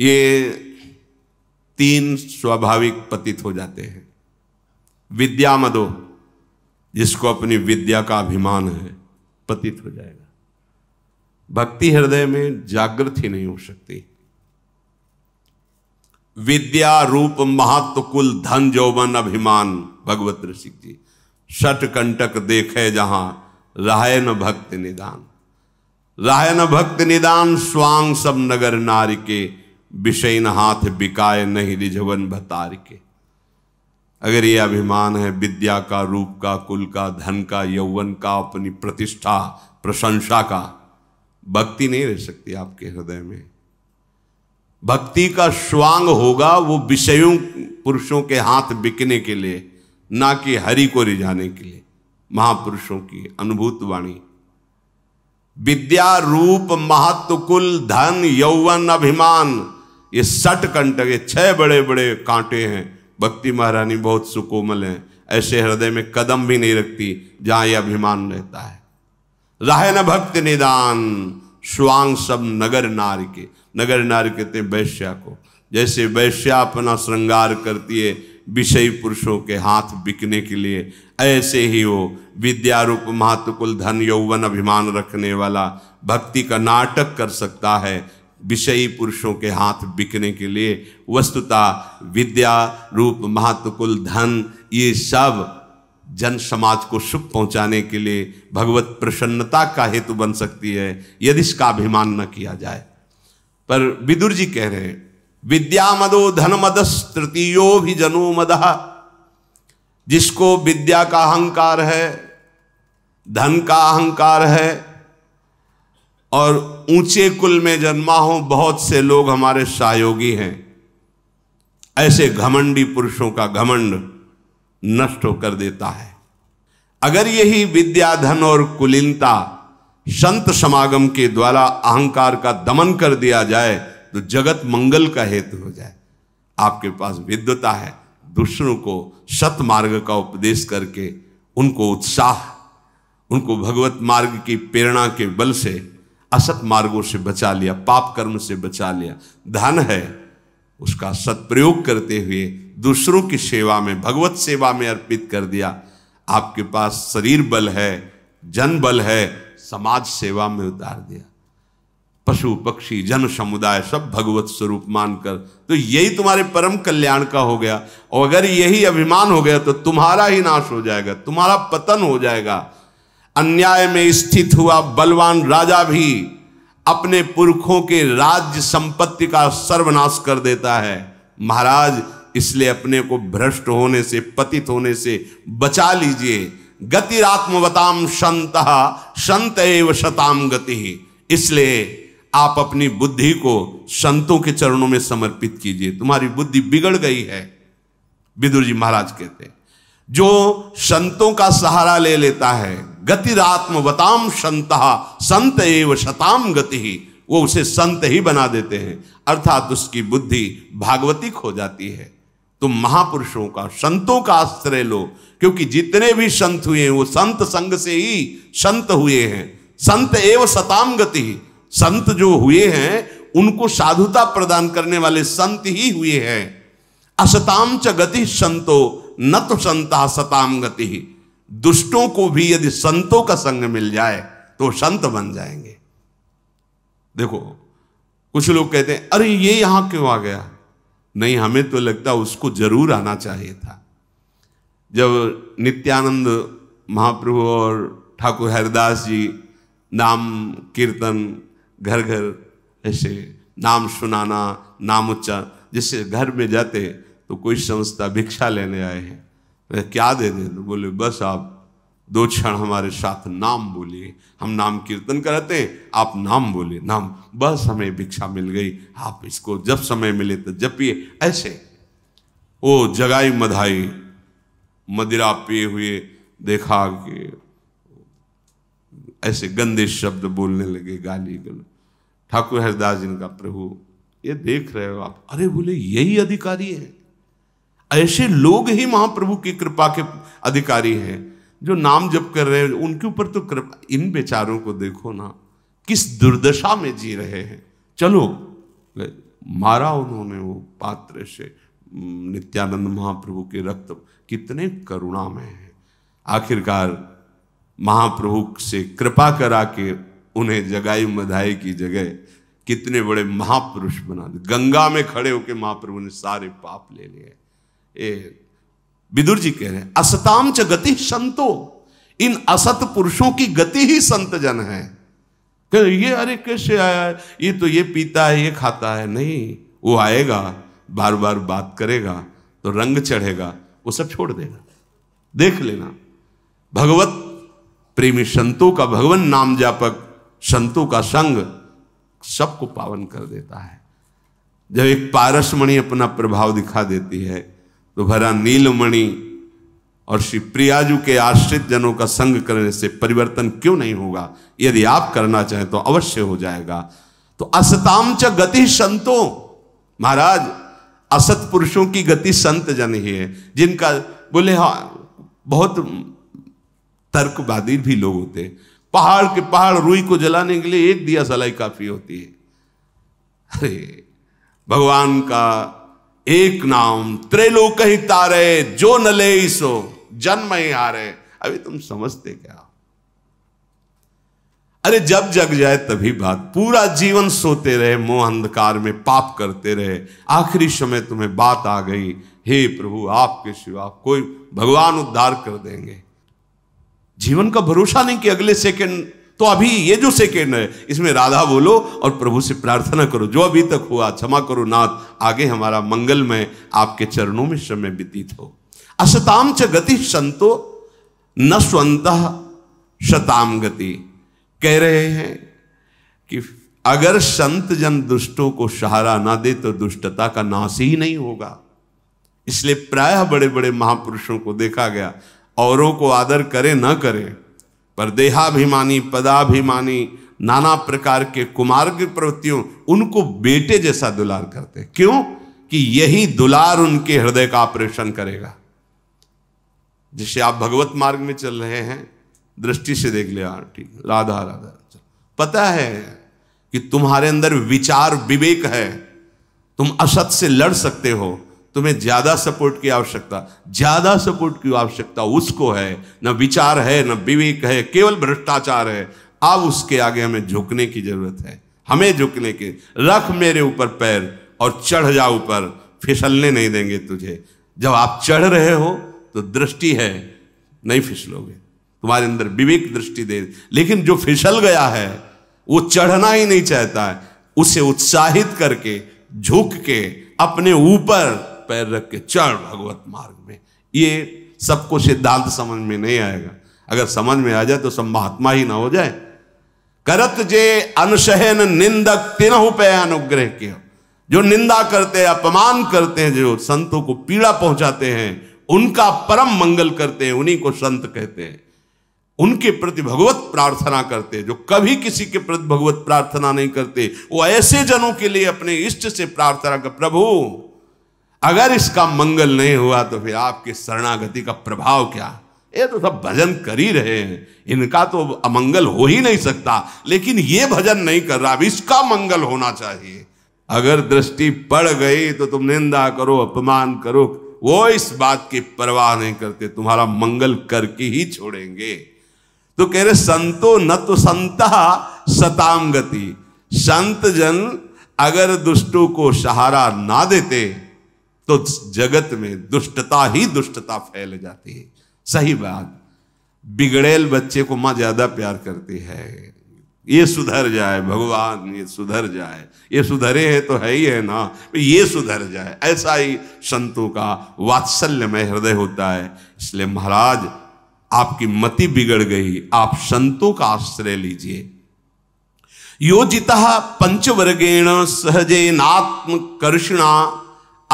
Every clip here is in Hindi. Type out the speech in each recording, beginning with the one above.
ये तीन स्वाभाविक पतित हो जाते हैं विद्या मदो जिसको अपनी विद्या का अभिमान है पतित हो जाएगा भक्ति हृदय में जागृत ही नहीं हो सकती विद्या रूप महत्व कुल धन जौवन अभिमान भगवत ऋषिक जी सट कंटक देखे जहां रायन भक्त निदान रायन भक्त निदान स्वांग सब नगर नारी के विषय न हाथ बिकाए नहीं रिझवन भतार के अगर ये अभिमान है विद्या का रूप का कुल का धन का यौवन का अपनी प्रतिष्ठा प्रशंसा का भक्ति नहीं रह सकती आपके हृदय में भक्ति का स्वांग होगा वो विषयों पुरुषों के हाथ बिकने के लिए ना कि हरि को रिझाने के लिए महापुरुषों की अनुभूत वाणी विद्या रूप महत्व कुल धन यौवन अभिमान ये सट कंटक ये छह बड़े बड़े कांटे हैं भक्ति महारानी बहुत सुकोमल हैं ऐसे हृदय में कदम भी नहीं रखती जहां ये अभिमान रहता है राह न भक्त निदान स्वांग सब नगर नार के नगर नार कहते वैश्या को जैसे वैश्या अपना श्रृंगार करती है विषय पुरुषों के हाथ बिकने के लिए ऐसे ही वो विद्यारूप महत्कुल धन यौवन अभिमान रखने वाला भक्ति का नाटक कर सकता है विषयी पुरुषों के हाथ बिकने के लिए वस्तुता विद्या रूप महत्व कुल धन ये सब जन समाज को सुख पहुंचाने के लिए भगवत प्रसन्नता का हेतु बन सकती है यदि इसका अभिमान न किया जाए पर विदुर जी कह रहे हैं विद्या मदो धन मदस तृतीयो भी जनो मदह जिसको विद्या का अहंकार है धन का अहंकार है और ऊंचे कुल में जन्मा हो बहुत से लोग हमारे सहयोगी हैं ऐसे घमंडी पुरुषों का घमंड नष्ट होकर देता है अगर यही विद्याधन और कुलीनता संत समागम के द्वारा अहंकार का दमन कर दिया जाए तो जगत मंगल का हेतु हो जाए आपके पास विद्वता है दूसरों को सतमार्ग का उपदेश करके उनको उत्साह उनको भगवत मार्ग की प्रेरणा के बल से असत मार्गों से बचा लिया पाप कर्म से बचा लिया धन है उसका सत्प्रयोग करते हुए दूसरों की सेवा में भगवत सेवा में अर्पित कर दिया आपके पास शरीर बल है जन बल है समाज सेवा में उतार दिया पशु पक्षी जन समुदाय सब भगवत स्वरूप मानकर तो यही तुम्हारे परम कल्याण का हो गया और अगर यही अभिमान हो गया तो तुम्हारा ही नाश हो जाएगा तुम्हारा पतन हो जाएगा अन्याय में स्थित हुआ बलवान राजा भी अपने पुरखों के राज्य संपत्ति का सर्वनाश कर देता है महाराज इसलिए अपने को भ्रष्ट होने से पतित होने से बचा लीजिए गतिरात्मवताम संत संत एव शताम गति इसलिए आप अपनी बुद्धि को संतों के चरणों में समर्पित कीजिए तुम्हारी बुद्धि बिगड़ गई है विदुर जी महाराज कहते जो संतों का सहारा ले लेता है गतिरात्मवताम संतः संत एव शताम गति ही वो उसे संत ही बना देते हैं अर्थात उसकी बुद्धि भागवतिक हो जाती है तुम तो महापुरुषों का संतों का आश्रय लो क्योंकि जितने भी संत हुए हैं वो संत संग से ही संत हुए हैं संत एव सताम गति संत जो हुए हैं उनको साधुता प्रदान करने वाले संत ही हुए हैं असताम च गति संतो न तो संता सताम गति ही दुष्टों को भी यदि संतों का संग मिल जाए तो संत बन जाएंगे देखो कुछ लोग कहते हैं अरे ये यहां क्यों आ गया नहीं हमें तो लगता उसको जरूर आना चाहिए था जब नित्यानंद महाप्रभु और ठाकुर हरिदास जी नाम कीर्तन घर घर ऐसे नाम सुनाना नाम उच्चा जिससे घर में जाते तो कोई संस्था भिक्षा लेने आए हैं मैं क्या दे दे तो बोले बस आप दो क्षण हमारे साथ नाम बोलिए हम नाम कीर्तन करते हैं आप नाम बोले नाम बस हमें भिक्षा मिल गई आप इसको जब समय मिले तो जपिए ऐसे ओ जगाई मधाई मदिरा पिए हुए देखा कि ऐसे गंदे शब्द बोलने लगे गाली गल ठाकुर हरिदास जिनका प्रभु ये देख रहे हो आप अरे बोले यही अधिकारी है ऐसे लोग ही महाप्रभु की कृपा के अधिकारी हैं जो नाम जप कर रहे हैं उनके ऊपर तो कृपा इन बेचारों को देखो ना किस दुर्दशा में जी रहे हैं चलो मारा उन्होंने वो पात्र से नित्यानंद महाप्रभु के रक्त कितने करुणा में है आखिरकार महाप्रभु से कृपा करा के उन्हें जगाई मधाई की जगह कितने बड़े महापुरुष बना गंगा में खड़े होकर महाप्रभु ने सारे पाप ले लिए विदुर जी कह रहे हैं असताम च गति संतो इन असत पुरुषों की गति ही संत जन है ये अरे कैसे आया ये तो ये पीता है ये खाता है नहीं वो आएगा बार बार बात करेगा तो रंग चढ़ेगा वो सब छोड़ देगा देख लेना भगवत प्रेमी संतों का भगवान नाम जापक संतों का संग सबको पावन कर देता है जब एक पारसमणि अपना प्रभाव दिखा देती है तो भरा नीलमणि और श्री प्रियाजू के आश्रित जनों का संग करने से परिवर्तन क्यों नहीं होगा यदि आप करना चाहें तो अवश्य हो जाएगा तो असताम च गति संतो महाराज असत पुरुषों की गति संत जन ही है जिनका बोले हाँ बहुत तर्कवादी भी लोग होते पहाड़ के पहाड़ रुई को जलाने के लिए एक दिया सलाई काफी होती है अरे भगवान का एक नाम ही तारे जो न ले सो जन्म ही हारे अभी तुम समझते क्या अरे जब जग जाए तभी बात पूरा जीवन सोते रहे मोह अंधकार में पाप करते रहे आखिरी समय तुम्हें बात आ गई हे प्रभु आपके सिवा कोई भगवान उद्धार कर देंगे जीवन का भरोसा नहीं कि अगले सेकंड तो अभी ये जो सेकेंड है इसमें राधा बोलो और प्रभु से प्रार्थना करो जो अभी तक हुआ क्षमा करो नाथ आगे हमारा मंगल में आपके चरणों में समय व्यतीत हो असताम च गति संतो न स्वंत शताम गति कह रहे हैं कि अगर संत जन दुष्टों को सहारा ना दे तो दुष्टता का नाश ही नहीं होगा इसलिए प्रायः बड़े बड़े महापुरुषों को देखा गया औरों को आदर करे ना करें पर देहाभिमानी पदाभिमानी नाना प्रकार के कुमार्ग प्रवृत्तियों उनको बेटे जैसा दुलार करते क्यों कि यही दुलार उनके हृदय का ऑपरेशन करेगा जिसे आप भगवत मार्ग में चल रहे हैं दृष्टि से देख लिया ठीक राधा राधा पता है कि तुम्हारे अंदर विचार विवेक है तुम असत से लड़ सकते हो तुम्हें ज्यादा सपोर्ट की आवश्यकता ज्यादा सपोर्ट की आवश्यकता उसको है न विचार है न विवेक है केवल भ्रष्टाचार है अब उसके आगे हमें झुकने की जरूरत है हमें झुकने के रख मेरे ऊपर पैर और चढ़ जा ऊपर फिसलने नहीं देंगे तुझे जब आप चढ़ रहे हो तो दृष्टि है नहीं फिसलोगे तुम्हारे अंदर विवेक दृष्टि दे लेकिन जो फिसल गया है वो चढ़ना ही नहीं चाहता है उसे उत्साहित करके झुक के अपने ऊपर पैर रख के चढ़ भगवत मार्ग में ये सबको सिद्धांत समझ में नहीं आएगा अगर समझ में आ जाए तो सब महात्मा ही ना हो जाए करत जे अनशहन निंदक तिनहु पे अनुग्रह के जो निंदा करते हैं अपमान करते हैं जो संतों को पीड़ा पहुंचाते हैं उनका परम मंगल करते हैं उन्हीं को संत कहते हैं उनके प्रति भगवत प्रार्थना करते जो कभी किसी के प्रति भगवत प्रार्थना नहीं करते वो ऐसे जनों के लिए अपने इष्ट से प्रार्थना कर प्रभु अगर इसका मंगल नहीं हुआ तो फिर आपकी शरणागति का प्रभाव क्या ये तो सब भजन कर ही रहे हैं इनका तो अमंगल हो ही नहीं सकता लेकिन ये भजन नहीं कर रहा अब इसका मंगल होना चाहिए अगर दृष्टि पड़ गई तो तुम निंदा करो अपमान करो वो इस बात की परवाह नहीं करते तुम्हारा मंगल करके ही छोड़ेंगे तो कह रहे संतो न तो संता सताम गति संत जन अगर दुष्टों को सहारा ना देते तो जगत में दुष्टता ही दुष्टता फैल जाती है सही बात बिगड़ेल बच्चे को माँ ज्यादा प्यार करती है ये सुधर जाए भगवान ये सुधर जाए ये सुधरे हैं तो है ही है ना ये सुधर जाए ऐसा ही संतों का वात्सल्यमय हृदय होता है इसलिए महाराज आपकी मति बिगड़ गई आप संतों का आश्रय लीजिए योजिता पंचवर्गेण सहजेनात्म कर्षणा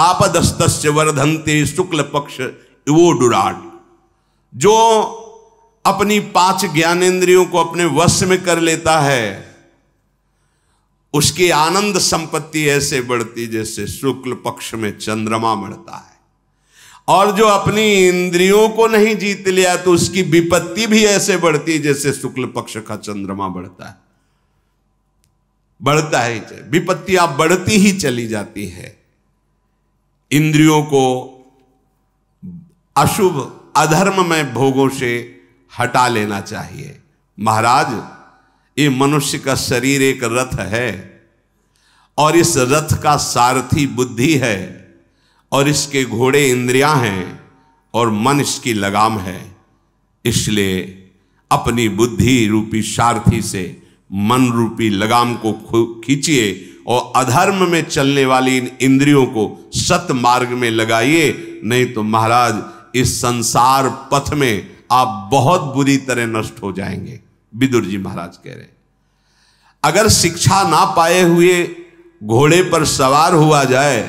आपदस्त वर्धनते शुक्ल पक्ष वो डुराट जो अपनी पांच ज्ञानेन्द्रियों को अपने वश में कर लेता है उसकी आनंद संपत्ति ऐसे बढ़ती जैसे शुक्ल पक्ष में चंद्रमा बढ़ता है और जो अपनी इंद्रियों को नहीं जीत लिया तो उसकी विपत्ति भी ऐसे बढ़ती जैसे शुक्ल पक्ष का चंद्रमा बढ़ता है बढ़ता है विपत्ति आप बढ़ती ही चली जाती है इंद्रियों को अशुभ अधर्म में भोगों से हटा लेना चाहिए महाराज ये मनुष्य का शरीर एक रथ है और इस रथ का सारथी बुद्धि है और इसके घोड़े इंद्रियां हैं और मन इसकी लगाम है इसलिए अपनी बुद्धि रूपी सारथी से मन रूपी लगाम को खींचिए और अधर्म में चलने वाली इन इंद्रियों को सत मार्ग में लगाइए नहीं तो महाराज इस संसार पथ में आप बहुत बुरी तरह नष्ट हो जाएंगे विदुर जी महाराज कह रहे अगर शिक्षा ना पाए हुए घोड़े पर सवार हुआ जाए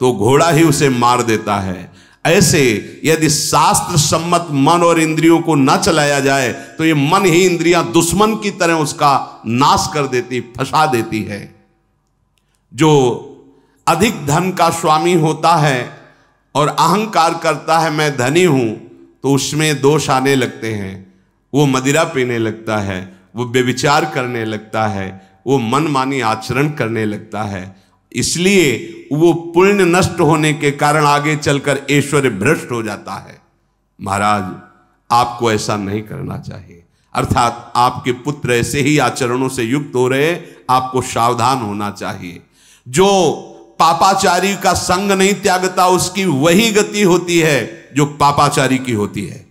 तो घोड़ा ही उसे मार देता है ऐसे यदि शास्त्र सम्मत मन और इंद्रियों को ना चलाया जाए तो ये मन ही इंद्रियां दुश्मन की तरह उसका नाश कर देती फंसा देती है जो अधिक धन का स्वामी होता है और अहंकार करता है मैं धनी हूं तो उसमें दोष आने लगते हैं वो मदिरा पीने लगता है वो बेविचार करने लगता है वो मनमानी आचरण करने लगता है इसलिए वो पुण्य नष्ट होने के कारण आगे चलकर ऐश्वर्य भ्रष्ट हो जाता है महाराज आपको ऐसा नहीं करना चाहिए अर्थात आपके पुत्र ऐसे ही आचरणों से युक्त हो रहे आपको सावधान होना चाहिए जो पापाचारी का संग नहीं त्यागता उसकी वही गति होती है जो पापाचारी की होती है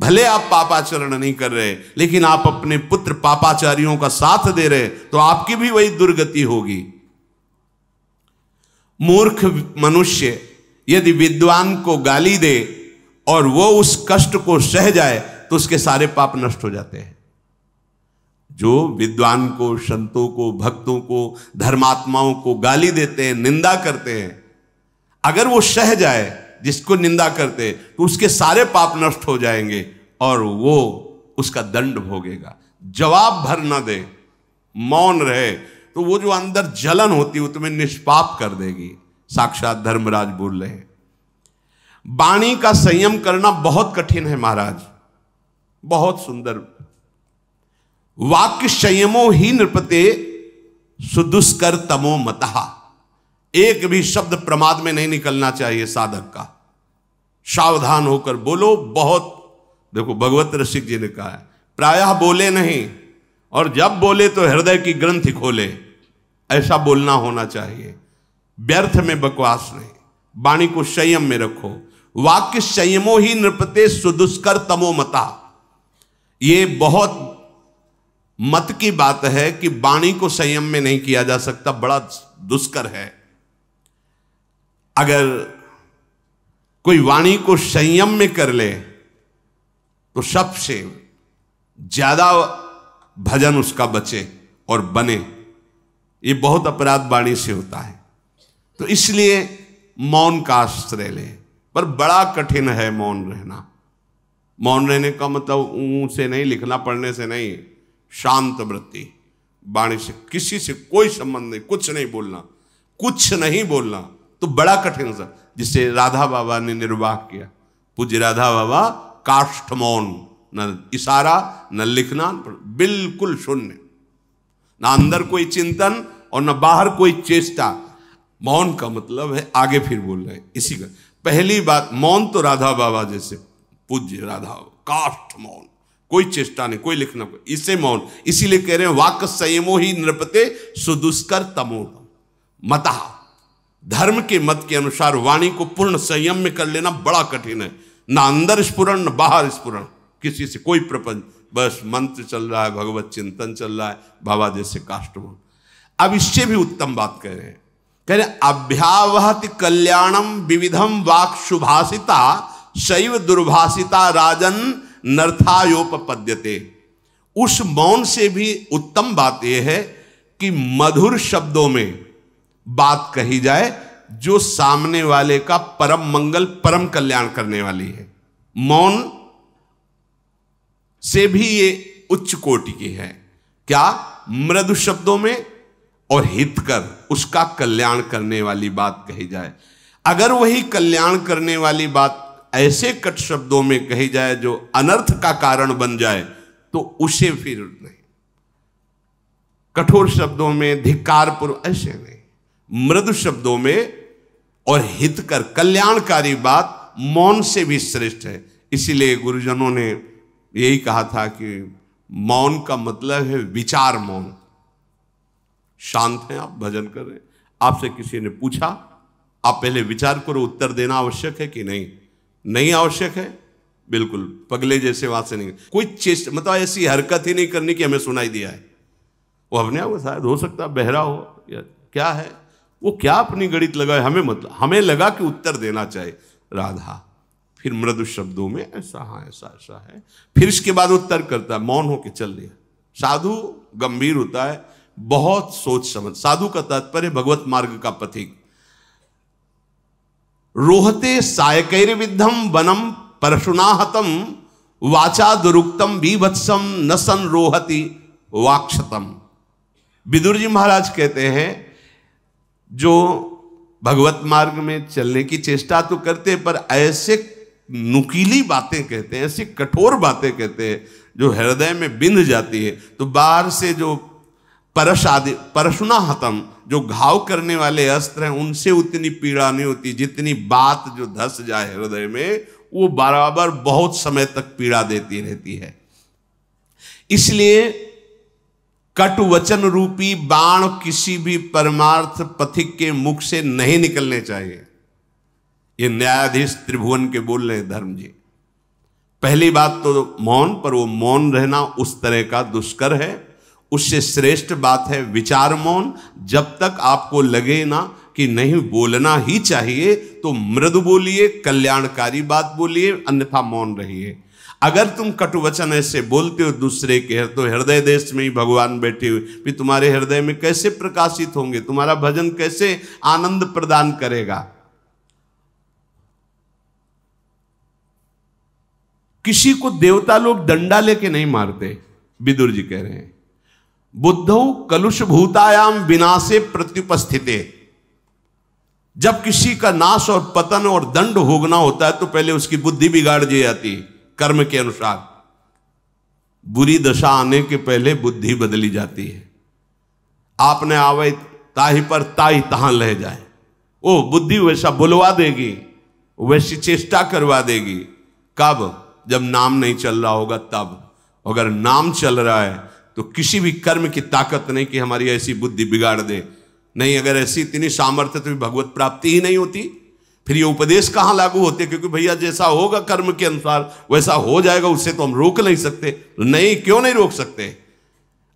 भले आप पापाचरण नहीं कर रहे लेकिन आप अपने पुत्र पापाचारियों का साथ दे रहे तो आपकी भी वही दुर्गति होगी मूर्ख मनुष्य यदि विद्वान को गाली दे और वो उस कष्ट को सह जाए तो उसके सारे पाप नष्ट हो जाते हैं जो विद्वान को संतों को भक्तों को धर्मात्माओं को गाली देते हैं निंदा करते हैं अगर वो सह जाए जिसको निंदा करते तो उसके सारे पाप नष्ट हो जाएंगे और वो उसका दंड भोगेगा जवाब भर ना दे मौन रहे तो वो जो अंदर जलन होती है वो तुम्हें निष्पाप कर देगी साक्षात धर्मराज बोल रहे वाणी का संयम करना बहुत कठिन है महाराज बहुत सुंदर वाक्य संयमो ही नृपते सुदुष्कर तमो मतहा एक भी शब्द प्रमाद में नहीं निकलना चाहिए साधक का सावधान होकर बोलो बहुत देखो भगवत रसिक जी ने कहा है प्रायः बोले नहीं और जब बोले तो हृदय की ग्रंथि खोले ऐसा बोलना होना चाहिए व्यर्थ में बकवास नहीं वाणी को संयम में रखो वाक्य संयमो ही नृपते सुदुष्कर तमो मता ये बहुत मत की बात है कि वाणी को संयम में नहीं किया जा सकता बड़ा दुष्कर है अगर कोई वाणी को संयम में कर ले तो सबसे ज्यादा भजन उसका बचे और बने ये बहुत अपराध वाणी से होता है तो इसलिए मौन का आश्रय ले पर बड़ा कठिन है मौन रहना मौन रहने का मतलब ऊं से नहीं लिखना पढ़ने से नहीं शांत वृत्ति वाणी से किसी से कोई संबंध नहीं कुछ नहीं बोलना कुछ नहीं बोलना तो बड़ा कठिन सा जिसे राधा बाबा ने निर्वाह किया पूज्य राधा बाबा काष्ठ मौन न इशारा न लिखना बिल्कुल शून्य न अंदर कोई चिंतन और न बाहर कोई चेष्टा मौन का मतलब है आगे फिर बोल रहे इसी का पहली बात मौन तो राधा बाबा जैसे पूज्य राधा काष्ठ मौन कोई चेष्टा नहीं कोई लिखना इसे मौन इसीलिए कह रहे हैं वाक संयमो ही नृपते सुदुष्कर तमो मतः धर्म के मत के अनुसार वाणी को पूर्ण संयम में कर लेना बड़ा कठिन है ना अंदर स्फुरन न बाहर स्फुरन किसी से कोई प्रपंच बस मंत्र चल रहा है भगवत चिंतन चल रहा है बाबा जैसे काष्ट अब इससे भी उत्तम बात कह रहे हैं कह रहे अभ्यावहत कल्याणम विविधम वाक सुभाषिता शैव दुर्भाषिता राजन नर्थायोपपद्यते उस मौन से भी उत्तम बात यह है कि मधुर शब्दों में बात कही जाए जो सामने वाले का परम मंगल परम कल्याण करने वाली है मौन से भी ये उच्च कोटि की है क्या मृदु शब्दों में और हित कर उसका कल्याण करने वाली बात कही जाए अगर वही कल्याण करने वाली बात ऐसे कट शब्दों में कही जाए जो अनर्थ का कारण बन जाए तो उसे फिर नहीं कठोर शब्दों में धिकारपुर ऐसे नहीं मृदु शब्दों में और हित कर कल्याणकारी बात मौन से भी श्रेष्ठ है इसीलिए गुरुजनों ने यही कहा था कि मौन का मतलब है विचार मौन शांत हैं आप भजन कर रहे हैं आपसे किसी ने पूछा आप पहले विचार करो उत्तर देना आवश्यक है कि नहीं नहीं आवश्यक है बिल्कुल पगले जैसे बात से नहीं कोई चेष्ट मतलब ऐसी हरकत ही नहीं करनी कि हमें सुनाई दिया है वो अपने आप शायद हो सकता है बहरा हो या क्या है वो क्या अपनी गणित लगाए हमें मतलब हमें लगा कि उत्तर देना चाहिए राधा फिर मृदु शब्दों में ऐसा हाँ ऐसा ऐसा है फिर इसके बाद उत्तर करता है मौन होके चल दिया साधु गंभीर होता है बहुत सोच समझ साधु का तात्पर्य भगवत मार्ग का पथिक रोहते सायकैर्विद्धम वनम परशुनाहतम वाचा दुरुक्तम विभत्सम न सन रोहति वाक्षतम विदुर जी महाराज कहते हैं जो भगवत मार्ग में चलने की चेष्टा तो करते पर ऐसे नुकीली बातें कहते हैं ऐसी कठोर बातें कहते हैं जो हृदय में बिंध जाती है तो बाहर से जो परशादि आदि परशुना हतम जो घाव करने वाले अस्त्र हैं उनसे उतनी पीड़ा नहीं होती जितनी बात जो धस जाए हृदय में वो बराबर बहुत समय तक पीड़ा देती रहती है इसलिए कट वचन रूपी बाण किसी भी परमार्थ पथिक के मुख से नहीं निकलने चाहिए ये न्यायाधीश त्रिभुवन के बोल रहे धर्म जी पहली बात तो मौन पर वो मौन रहना उस तरह का दुष्कर है उससे श्रेष्ठ बात है विचार मौन जब तक आपको लगे ना कि नहीं बोलना ही चाहिए तो मृदु बोलिए कल्याणकारी बात बोलिए अन्यथा मौन रहिए अगर तुम कटुवचन ऐसे बोलते हो दूसरे के तो हृदय देश में ही भगवान बैठे हुए भी तुम्हारे हृदय में कैसे प्रकाशित होंगे तुम्हारा भजन कैसे आनंद प्रदान करेगा किसी को देवता लोग डंडा लेके नहीं मारते विदुर जी कह रहे हैं बुद्धौ कलुष भूतायाम विनाशे प्रत्युपस्थित जब किसी का नाश और पतन और दंड भोगना होता है तो पहले उसकी बुद्धि बिगाड़ दी जाती है कर्म के अनुसार बुरी दशा आने के पहले बुद्धि बदली जाती है आपने आवे ताही पर ताही तहां लह जाए ओ बुद्धि वैसा बुलवा देगी वैसी चेष्टा करवा देगी कब जब नाम नहीं चल रहा होगा तब अगर नाम चल रहा है तो किसी भी कर्म की ताकत नहीं कि हमारी ऐसी बुद्धि बिगाड़ दे नहीं अगर ऐसी इतनी सामर्थ्य तो भगवत प्राप्ति ही नहीं होती फिर ये उपदेश कहाँ लागू होते क्योंकि भैया जैसा होगा कर्म के अनुसार वैसा हो जाएगा उससे तो हम रोक नहीं सकते नहीं क्यों नहीं रोक सकते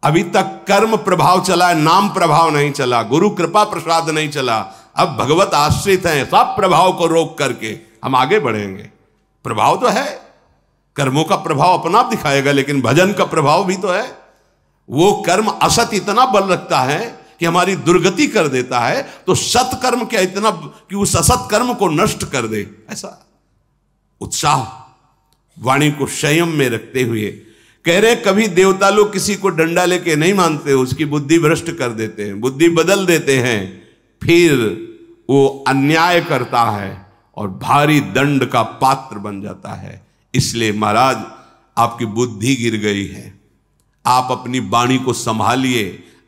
अभी तक कर्म प्रभाव चला है नाम प्रभाव नहीं चला गुरु कृपा प्रसाद नहीं चला अब भगवत आश्रित हैं सब प्रभाव को रोक करके हम आगे बढ़ेंगे प्रभाव तो है कर्मों का प्रभाव अपना आप दिखाएगा लेकिन भजन का प्रभाव भी तो है वो कर्म असत इतना बल रखता है कि हमारी दुर्गति कर देता है तो सत्कर्म क्या इतना कि उस असत कर्म को नष्ट कर दे ऐसा उत्साह वाणी को संयम में रखते हुए कह रहे कभी देवता लोग किसी को डंडा लेके नहीं मानते उसकी बुद्धि भ्रष्ट कर देते हैं बुद्धि बदल देते हैं फिर वो अन्याय करता है और भारी दंड का पात्र बन जाता है इसलिए महाराज आपकी बुद्धि गिर गई है आप अपनी वाणी को संभालिए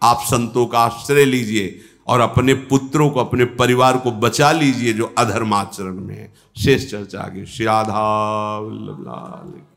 आप संतों का आश्रय लीजिए और अपने पुत्रों को अपने परिवार को बचा लीजिए जो अधर्माचरण में है शेष चर्चा आगे श्री राधा